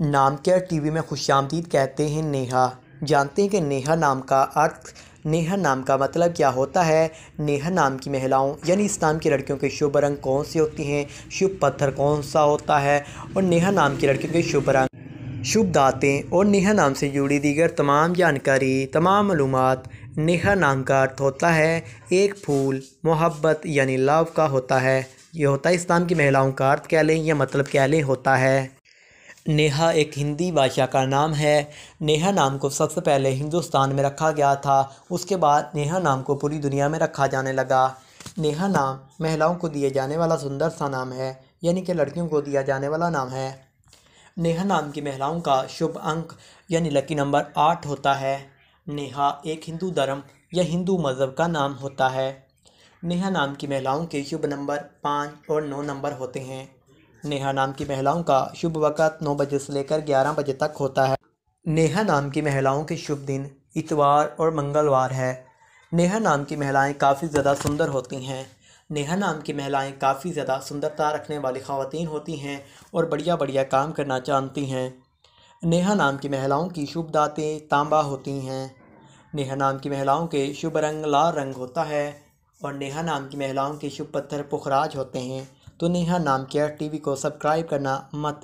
नाम T TV में खुश आमदीद कहते हैं नेहा जानते हैं कि नेहा नाम का अर्थ नेहा नाम का मतलब क्या होता है नेहा नाम की महिलाओं यानी इस्लाम की लड़कियों के शुभ रंग कौन से होती हैं शुभ पत्थर कौन सा होता है और नेहा नाम की लड़कियों के शुभ रंग शुभ दातें और नेहा नाम से जुड़ी दीगर तमाम जानकारी तमाम मालूम नेहा नाम का अर्थ होता है एक फूल मोहब्बत यानी लव का होता है यह होता है इस्लाम की महिलाओं का अर्थ कह लें या मतलब कह लें होता है नेहा एक हिंदी भाषा का नाम है नेहा नाम को सबसे पहले हिंदुस्तान में रखा गया था उसके बाद नेहा नाम को पूरी दुनिया में रखा जाने लगा नेहा नाम महिलाओं को दिए जाने वाला सुंदर सा नाम है यानी कि लड़कियों को दिया जाने वाला नाम है नेहा नाम की महिलाओं का शुभ अंक यानी लकी नंबर आठ होता है नेहा एक हिंदू धर्म या हिंदू मज़हब का नाम होता है नेहा नाम की महिलाओं के शुभ नंबर पाँच और नौ नंबर होते हैं नेहा नाम की महिलाओं का शुभ वक़्त नौ बजे से लेकर ग्यारह बजे तक होता है नेहा नाम की महिलाओं के शुभ दिन इतवार और मंगलवार है नेहा नाम की महिलाएं काफ़ी ज़्यादा सुंदर होती हैं नेहा नाम की महिलाएं काफ़ी ज़्यादा सुंदरता रखने वाली खातन होती हैं और बढ़िया बढ़िया काम करना जानती हैं नेहा नाम की महिलाओं की शुभ दातें तांबा होती हैं नेहा नाम की महिलाओं के शुभ रंग लाल रंग होता है और नेहा नाम की महिलाओं के शुभ पत्थर पुखराज होते हैं तो नेहा नाम के टीवी को सब्सक्राइब करना मत